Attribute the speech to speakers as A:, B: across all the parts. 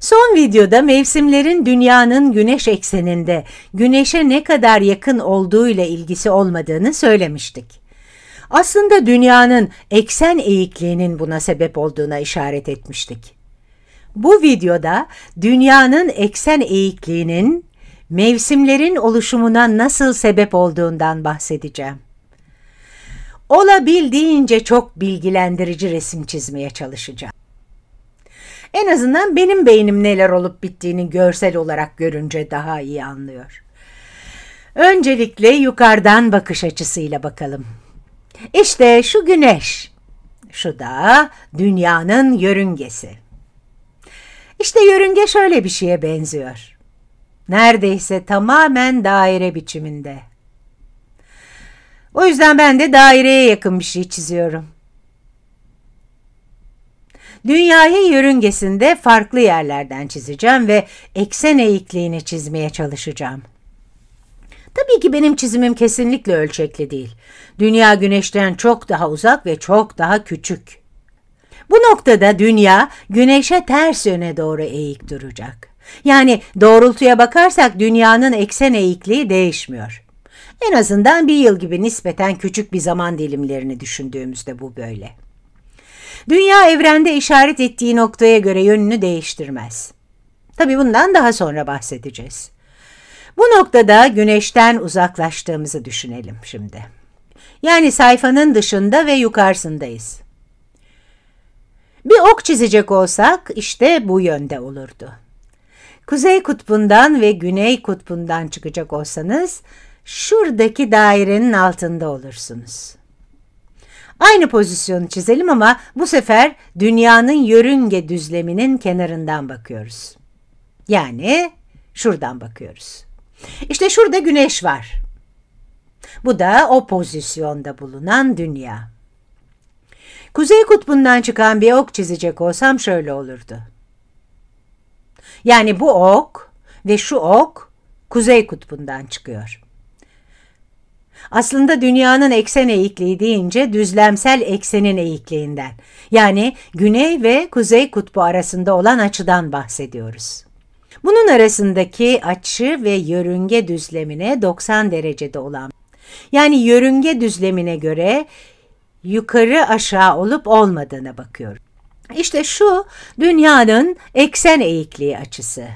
A: Son videoda mevsimlerin dünyanın güneş ekseninde güneşe ne kadar yakın olduğuyla ilgisi olmadığını söylemiştik. Aslında dünyanın eksen eğikliğinin buna sebep olduğuna işaret etmiştik. Bu videoda dünyanın eksen eğikliğinin mevsimlerin oluşumuna nasıl sebep olduğundan bahsedeceğim. Olabildiğince çok bilgilendirici resim çizmeye çalışacağım. En azından benim beynim neler olup bittiğini görsel olarak görünce daha iyi anlıyor. Öncelikle yukarıdan bakış açısıyla bakalım. İşte şu güneş, şu da dünyanın yörüngesi. İşte yörünge şöyle bir şeye benziyor. Neredeyse tamamen daire biçiminde. O yüzden ben de daireye yakın bir şey çiziyorum. Dünyayı yörüngesinde farklı yerlerden çizeceğim ve eksen eğikliğini çizmeye çalışacağım. Tabii ki benim çizimim kesinlikle ölçekli değil. Dünya güneşten çok daha uzak ve çok daha küçük. Bu noktada dünya güneşe ters yöne doğru eğik duracak. Yani doğrultuya bakarsak dünyanın eksen eğikliği değişmiyor. En azından bir yıl gibi nispeten küçük bir zaman dilimlerini düşündüğümüzde bu böyle.'' dünya evrende işaret ettiği noktaya göre yönünü değiştirmez. Tabi bundan daha sonra bahsedeceğiz. Bu noktada güneşten uzaklaştığımızı düşünelim şimdi. Yani sayfanın dışında ve yukarısındayız. Bir ok çizecek olsak işte bu yönde olurdu. Kuzey kutbundan ve güney kutbundan çıkacak olsanız şuradaki dairenin altında olursunuz. Aynı pozisyonu çizelim ama bu sefer dünyanın yörünge düzleminin kenarından bakıyoruz. Yani şuradan bakıyoruz. İşte şurada güneş var. Bu da o pozisyonda bulunan dünya. Kuzey kutbundan çıkan bir ok çizecek olsam şöyle olurdu. Yani bu ok ve şu ok kuzey kutbundan çıkıyor. Aslında dünyanın eksen eğikliği deyince düzlemsel eksenin eğikliğinden yani güney ve kuzey kutbu arasında olan açıdan bahsediyoruz. Bunun arasındaki açı ve yörünge düzlemine 90 derecede olan yani yörünge düzlemine göre yukarı aşağı olup olmadığına bakıyoruz. İşte şu dünyanın eksen eğikliği açısı.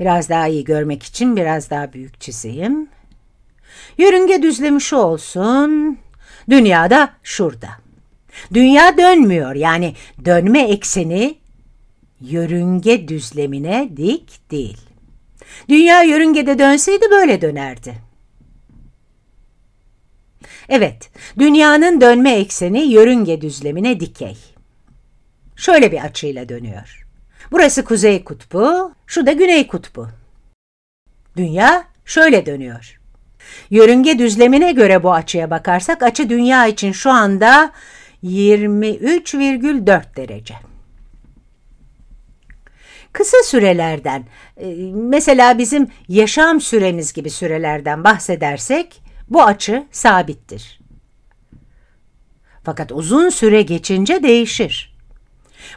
A: Biraz daha iyi görmek için biraz daha büyük çizeyim. Yörünge düzlemi şu olsun, dünya da şurada. Dünya dönmüyor yani dönme ekseni yörünge düzlemine dik değil. Dünya yörüngede dönseydi böyle dönerdi. Evet, dünyanın dönme ekseni yörünge düzlemine dikey. Şöyle bir açıyla dönüyor. Burası kuzey kutbu, şu da güney kutbu. Dünya şöyle dönüyor. Yörünge düzlemine göre bu açıya bakarsak açı dünya için şu anda 23,4 derece. Kısa sürelerden, e, mesela bizim yaşam süremiz gibi sürelerden bahsedersek bu açı sabittir. Fakat uzun süre geçince değişir.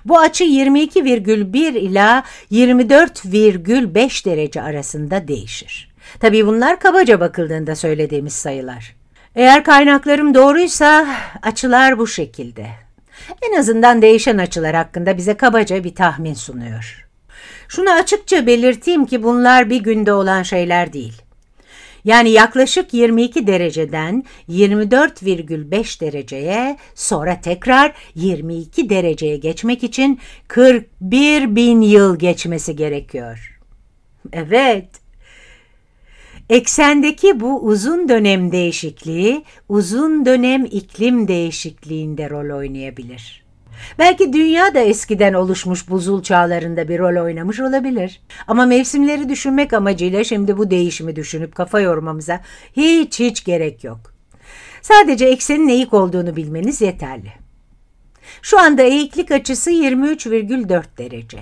A: Bu açı 22,1 ila 24,5 derece arasında değişir. Tabii bunlar kabaca bakıldığında söylediğimiz sayılar. Eğer kaynaklarım doğruysa açılar bu şekilde. En azından değişen açılar hakkında bize kabaca bir tahmin sunuyor. Şunu açıkça belirteyim ki bunlar bir günde olan şeyler değil. Yani yaklaşık 22 dereceden 24,5 dereceye sonra tekrar 22 dereceye geçmek için 41 bin yıl geçmesi gerekiyor. Evet, Eksendeki bu uzun dönem değişikliği uzun dönem iklim değişikliğinde rol oynayabilir. Belki dünya da eskiden oluşmuş buzul çağlarında bir rol oynamış olabilir. Ama mevsimleri düşünmek amacıyla şimdi bu değişimi düşünüp kafa yormamıza hiç hiç gerek yok. Sadece eksenin eğik olduğunu bilmeniz yeterli. Şu anda eğiklik açısı 23,4 derece.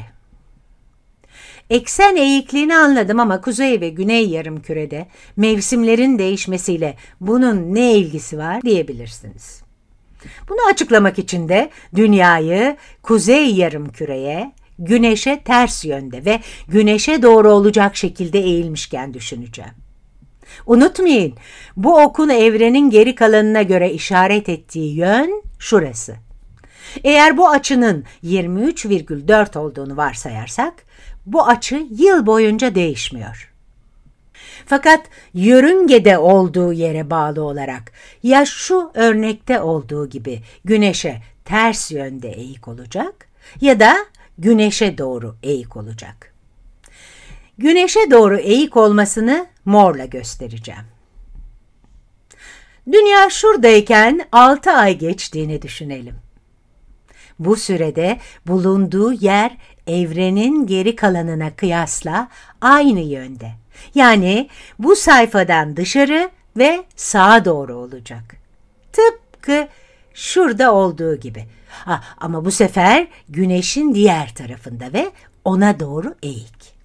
A: Eksen eğikliğini anladım ama kuzey ve güney yarım kürede mevsimlerin değişmesiyle bunun ne ilgisi var diyebilirsiniz. Bunu açıklamak için de dünyayı kuzey yarım küreye, güneşe ters yönde ve güneşe doğru olacak şekilde eğilmişken düşüneceğim. Unutmayın, bu okun evrenin geri kalanına göre işaret ettiği yön şurası. Eğer bu açının 23,4 olduğunu varsayarsak bu açı yıl boyunca değişmiyor. Fakat yörüngede olduğu yere bağlı olarak ya şu örnekte olduğu gibi güneşe ters yönde eğik olacak ya da güneşe doğru eğik olacak. Güneşe doğru eğik olmasını morla göstereceğim. Dünya şuradayken 6 ay geçtiğini düşünelim. Bu sürede bulunduğu yer evrenin geri kalanına kıyasla aynı yönde. Yani bu sayfadan dışarı ve sağa doğru olacak. Tıpkı şurada olduğu gibi. Ha, ama bu sefer güneşin diğer tarafında ve ona doğru eğik.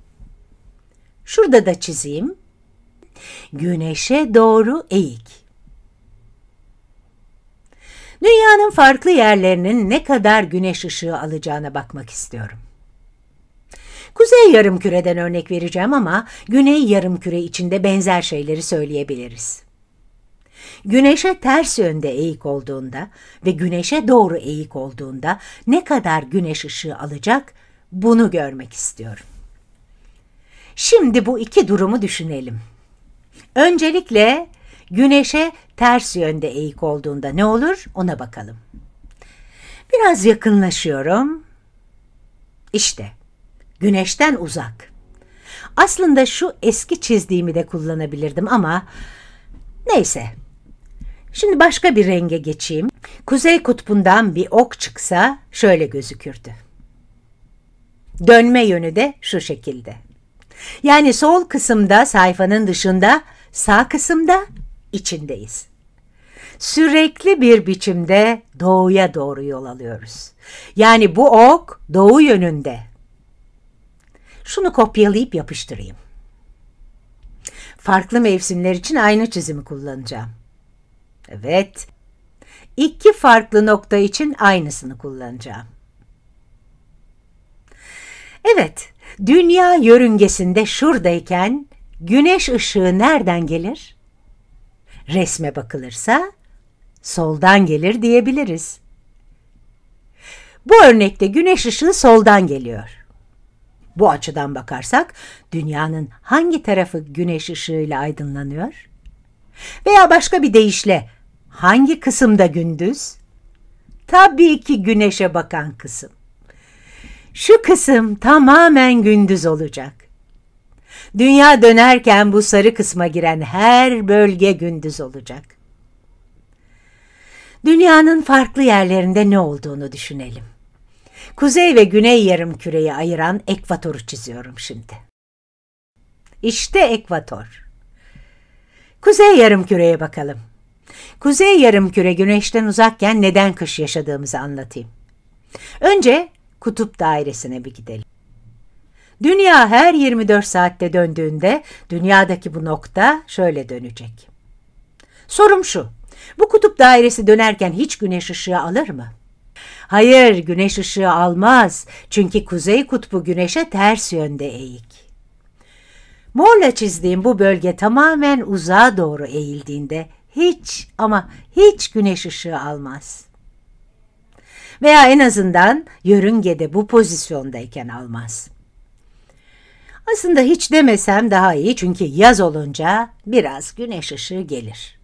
A: Şurada da çizeyim. Güneşe doğru eğik. Dünyanın farklı yerlerinin ne kadar güneş ışığı alacağına bakmak istiyorum. Kuzey yarımküreden örnek vereceğim ama güney yarımküre içinde benzer şeyleri söyleyebiliriz. Güneşe ters yönde eğik olduğunda ve güneşe doğru eğik olduğunda ne kadar güneş ışığı alacak bunu görmek istiyorum. Şimdi bu iki durumu düşünelim. Öncelikle güneşe ters yönde eğik olduğunda ne olur ona bakalım. Biraz yakınlaşıyorum. İşte güneşten uzak. Aslında şu eski çizdiğimi de kullanabilirdim ama neyse. Şimdi başka bir renge geçeyim. Kuzey kutbundan bir ok çıksa şöyle gözükürdü. Dönme yönü de şu şekilde. Yani sol kısımda sayfanın dışında, sağ kısımda içindeyiz. Sürekli bir biçimde doğuya doğru yol alıyoruz. Yani bu ok doğu yönünde. Şunu kopyalayıp yapıştırayım. Farklı mevsimler için aynı çizimi kullanacağım. Evet. İki farklı nokta için aynısını kullanacağım. Evet, dünya yörüngesinde şuradayken güneş ışığı nereden gelir? resme bakılırsa soldan gelir diyebiliriz. Bu örnekte güneş ışığı soldan geliyor. Bu açıdan bakarsak dünyanın hangi tarafı güneş ışığıyla aydınlanıyor? Veya başka bir deyişle hangi kısımda gündüz? Tabii ki güneşe bakan kısım. Şu kısım tamamen gündüz olacak. Dünya dönerken bu sarı kısma giren her bölge gündüz olacak. Dünyanın farklı yerlerinde ne olduğunu düşünelim. Kuzey ve güney yarım küreyi ayıran ekvatoru çiziyorum şimdi. İşte ekvator. Kuzey yarım küreye bakalım. Kuzey yarım küre güneşten uzakken neden kış yaşadığımızı anlatayım. Önce kutup dairesine bir gidelim. Dünya her 24 saatte döndüğünde dünyadaki bu nokta şöyle dönecek. Sorum şu, bu kutup dairesi dönerken hiç güneş ışığı alır mı? Hayır, güneş ışığı almaz çünkü kuzey kutbu güneşe ters yönde eğik. Morla çizdiğim bu bölge tamamen uzağa doğru eğildiğinde hiç ama hiç güneş ışığı almaz. Veya en azından yörüngede bu pozisyondayken almaz.'' Aslında hiç demesem daha iyi çünkü yaz olunca biraz güneş ışığı gelir.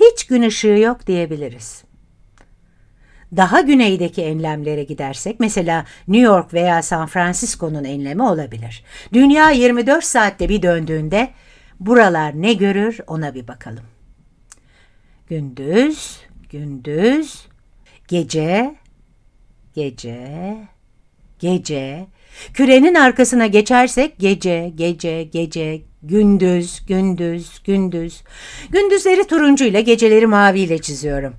A: Hiç gün ışığı yok diyebiliriz. Daha güneydeki enlemlere gidersek mesela New York veya San Francisco'nun enlemi olabilir. Dünya 24 saatte bir döndüğünde buralar ne görür ona bir bakalım. Gündüz, gündüz, gece, gece, gece, Kürenin arkasına geçersek gece, gece, gece, gündüz, gündüz, gündüz. Gündüzleri turuncuyla, geceleri maviyle çiziyorum.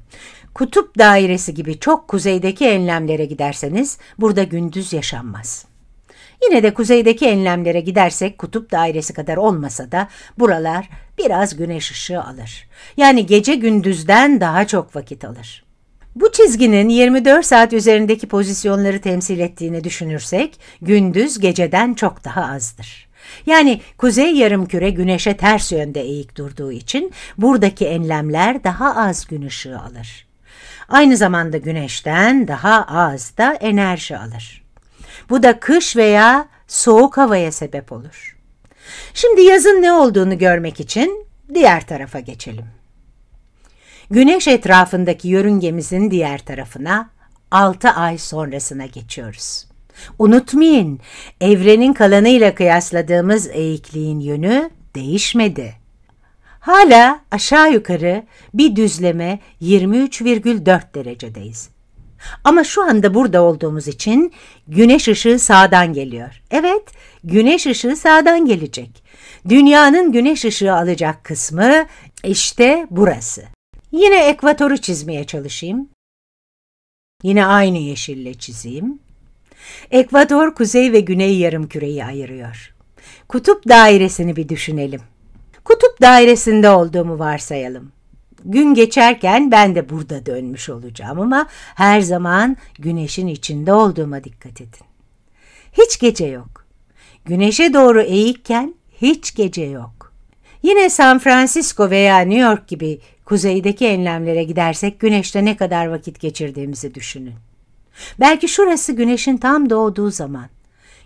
A: Kutup dairesi gibi çok kuzeydeki enlemlere giderseniz burada gündüz yaşanmaz. Yine de kuzeydeki enlemlere gidersek kutup dairesi kadar olmasa da buralar biraz güneş ışığı alır. Yani gece gündüzden daha çok vakit alır. Bu çizginin 24 saat üzerindeki pozisyonları temsil ettiğini düşünürsek gündüz geceden çok daha azdır. Yani kuzey yarımküre güneşe ters yönde eğik durduğu için buradaki enlemler daha az gün ışığı alır. Aynı zamanda güneşten daha az da enerji alır. Bu da kış veya soğuk havaya sebep olur. Şimdi yazın ne olduğunu görmek için diğer tarafa geçelim. Güneş etrafındaki yörüngemizin diğer tarafına 6 ay sonrasına geçiyoruz. Unutmayın, evrenin kalanıyla kıyasladığımız eğikliğin yönü değişmedi. Hala aşağı yukarı bir düzleme 23,4 derecedeyiz. Ama şu anda burada olduğumuz için güneş ışığı sağdan geliyor. Evet, güneş ışığı sağdan gelecek. Dünyanın güneş ışığı alacak kısmı işte burası. Yine ekvatoru çizmeye çalışayım. Yine aynı yeşille çizeyim. Ekvator kuzey ve güney yarımküreyi ayırıyor. Kutup dairesini bir düşünelim. Kutup dairesinde olduğumu varsayalım. Gün geçerken ben de burada dönmüş olacağım ama her zaman güneşin içinde olduğuma dikkat edin. Hiç gece yok. Güneşe doğru eğikken hiç gece yok. Yine San Francisco veya New York gibi Kuzeydeki enlemlere gidersek güneşte ne kadar vakit geçirdiğimizi düşünün. Belki şurası güneşin tam doğduğu zaman.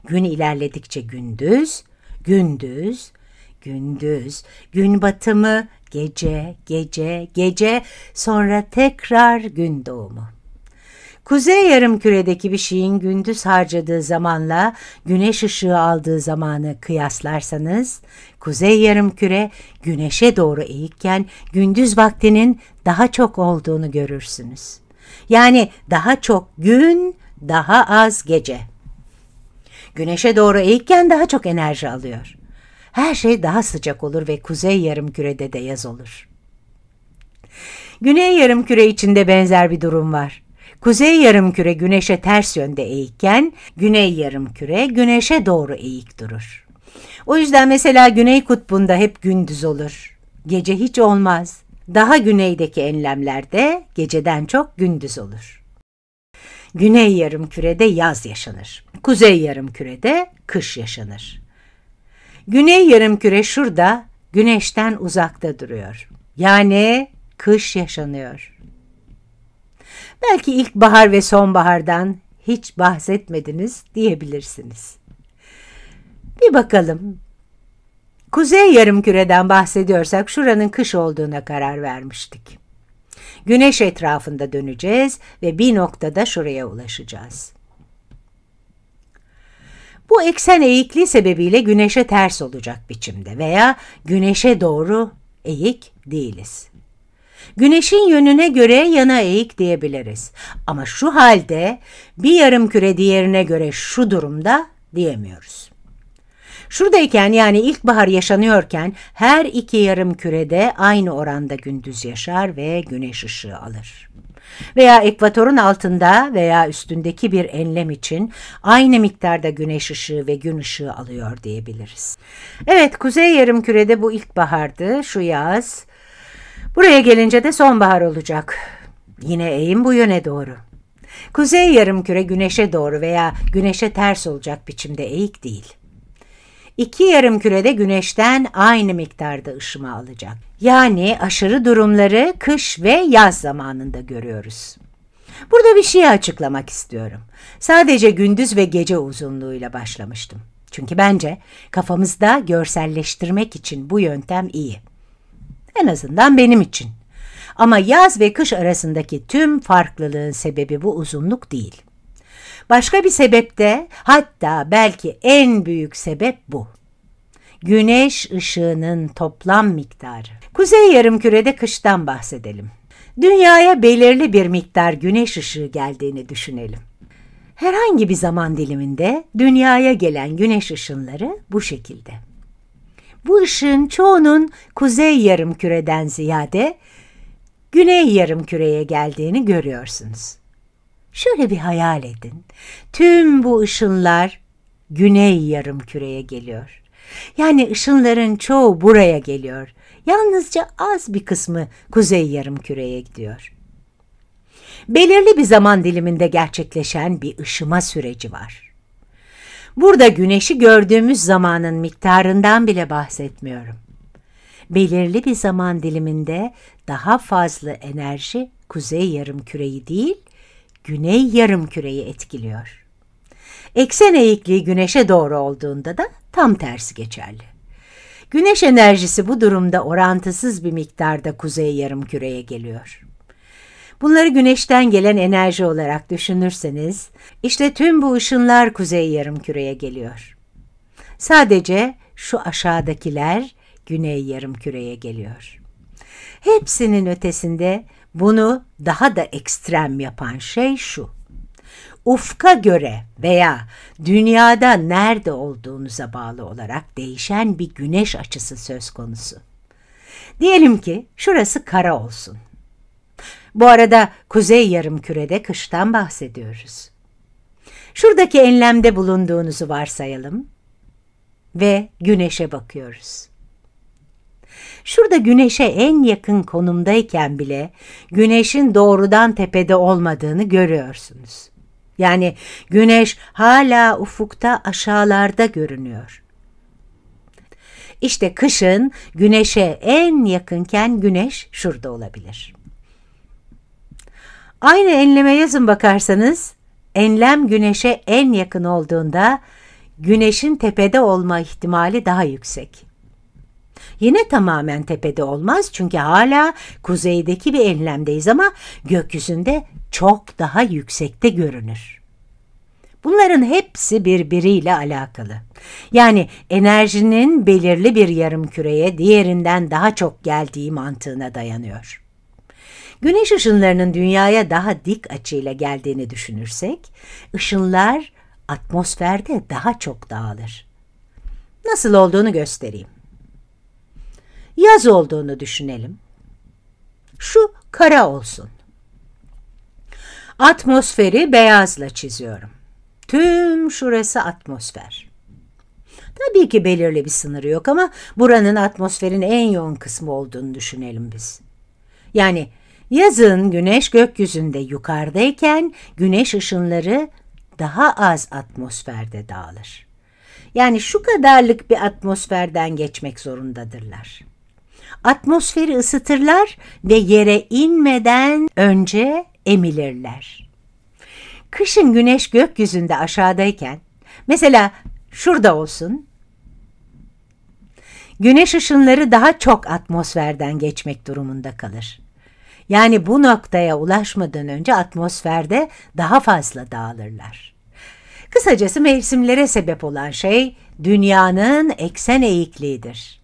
A: Gün ilerledikçe gündüz, gündüz, gündüz, gün batımı, gece, gece, gece, sonra tekrar gün doğumu. Kuzey yarım küredeki bir şeyin gündüz harcadığı zamanla güneş ışığı aldığı zamanı kıyaslarsanız, kuzey yarım küre güneşe doğru eğikken gündüz vaktinin daha çok olduğunu görürsünüz. Yani daha çok gün, daha az gece. Güneşe doğru eğikken daha çok enerji alıyor. Her şey daha sıcak olur ve kuzey yarım kürede de yaz olur. Güney yarım küre içinde benzer bir durum var. Kuzey yarımküre güneşe ters yönde eğikken güney yarımküre güneşe doğru eğik durur. O yüzden mesela güney kutbunda hep gündüz olur. Gece hiç olmaz. Daha güneydeki enlemlerde geceden çok gündüz olur. Güney yarımkürede yaz yaşanır. Kuzey yarımkürede kış yaşanır. Güney yarımküre şurada güneşten uzakta duruyor. Yani kış yaşanıyor. Belki ilkbahar ve sonbahardan hiç bahsetmediniz diyebilirsiniz. Bir bakalım. Kuzey yarımküreden bahsediyorsak şuranın kış olduğuna karar vermiştik. Güneş etrafında döneceğiz ve bir noktada şuraya ulaşacağız. Bu eksen eğikliği sebebiyle güneşe ters olacak biçimde veya güneşe doğru eğik değiliz güneşin yönüne göre yana eğik diyebiliriz. Ama şu halde bir yarım küre diğerine göre şu durumda diyemiyoruz. Şuradayken yani ilkbahar yaşanıyorken her iki yarım kürede aynı oranda gündüz yaşar ve güneş ışığı alır. Veya ekvatorun altında veya üstündeki bir enlem için aynı miktarda güneş ışığı ve gün ışığı alıyor diyebiliriz. Evet kuzey yarım kürede bu ilkbahardı, şu yaz Buraya gelince de sonbahar olacak. Yine eğim bu yöne doğru. Kuzey yarımküre güneşe doğru veya güneşe ters olacak biçimde eğik değil. İki yarımkürede güneşten aynı miktarda ışıma alacak. Yani aşırı durumları kış ve yaz zamanında görüyoruz. Burada bir şey açıklamak istiyorum. Sadece gündüz ve gece uzunluğuyla başlamıştım. Çünkü bence kafamızda görselleştirmek için bu yöntem iyi. En azından benim için. Ama yaz ve kış arasındaki tüm farklılığın sebebi bu uzunluk değil. Başka bir sebep de hatta belki en büyük sebep bu. Güneş ışığının toplam miktarı. Kuzey yarımkürede kıştan bahsedelim. Dünyaya belirli bir miktar güneş ışığı geldiğini düşünelim. Herhangi bir zaman diliminde dünyaya gelen güneş ışınları bu şekilde bu ışığın çoğunun kuzey yarım küreden ziyade güney yarım küreye geldiğini görüyorsunuz. Şöyle bir hayal edin. Tüm bu ışınlar güney yarım küreye geliyor. Yani ışınların çoğu buraya geliyor. Yalnızca az bir kısmı kuzey yarım küreye gidiyor. Belirli bir zaman diliminde gerçekleşen bir ışıma süreci var. Burada güneşi gördüğümüz zamanın miktarından bile bahsetmiyorum. Belirli bir zaman diliminde daha fazla enerji kuzey yarım küreyi değil, güney yarım küreyi etkiliyor. Eksen eğikliği güneşe doğru olduğunda da tam tersi geçerli. Güneş enerjisi bu durumda orantısız bir miktarda kuzey yarım küreye geliyor. Bunları güneşten gelen enerji olarak düşünürseniz, işte tüm bu ışınlar kuzey yarımküreye geliyor. Sadece şu aşağıdakiler güney yarımküreye geliyor. Hepsinin ötesinde bunu daha da ekstrem yapan şey şu. Ufka göre veya dünyada nerede olduğunuza bağlı olarak değişen bir güneş açısı söz konusu. Diyelim ki şurası kara olsun bu arada kuzey yarım kürede kıştan bahsediyoruz. Şuradaki enlemde bulunduğunuzu varsayalım ve güneşe bakıyoruz. Şurada güneşe en yakın konumdayken bile güneşin doğrudan tepede olmadığını görüyorsunuz. Yani güneş hala ufukta aşağılarda görünüyor. İşte kışın güneşe en yakınken güneş şurada olabilir. Aynı enleme yazın bakarsanız, enlem güneşe en yakın olduğunda güneşin tepede olma ihtimali daha yüksek. Yine tamamen tepede olmaz çünkü hala kuzeydeki bir enlemdeyiz ama gökyüzünde çok daha yüksekte görünür. Bunların hepsi birbiriyle alakalı. Yani enerjinin belirli bir yarım küreye diğerinden daha çok geldiği mantığına dayanıyor. Güneş ışınlarının dünyaya daha dik açıyla geldiğini düşünürsek, ışınlar atmosferde daha çok dağılır. Nasıl olduğunu göstereyim. Yaz olduğunu düşünelim. Şu kara olsun. Atmosferi beyazla çiziyorum. Tüm şurası atmosfer. Tabii ki belirli bir sınırı yok ama buranın atmosferin en yoğun kısmı olduğunu düşünelim biz. Yani Yazın güneş gökyüzünde yukarıdayken güneş ışınları daha az atmosferde dağılır. Yani şu kadarlık bir atmosferden geçmek zorundadırlar. Atmosferi ısıtırlar ve yere inmeden önce emilirler. Kışın güneş gökyüzünde aşağıdayken, mesela şurada olsun, güneş ışınları daha çok atmosferden geçmek durumunda kalır. Yani bu noktaya ulaşmadan önce atmosferde daha fazla dağılırlar. Kısacası mevsimlere sebep olan şey dünyanın eksen eğikliğidir.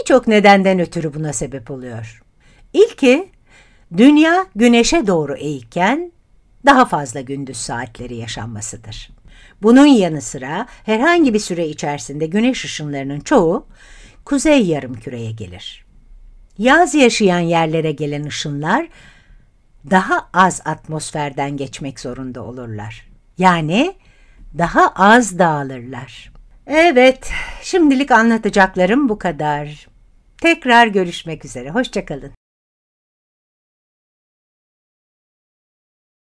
A: Birçok nedenden ötürü buna sebep oluyor. İlki, dünya güneşe doğru eğikken daha fazla gündüz saatleri yaşanmasıdır. Bunun yanı sıra herhangi bir süre içerisinde güneş ışınlarının çoğu kuzey yarım küreye gelir. Yaz yaşayan yerlere gelen ışınlar daha az atmosferden geçmek zorunda olurlar. Yani daha az dağılırlar. Evet, şimdilik anlatacaklarım bu kadar. Tekrar görüşmek üzere, hoşçakalın.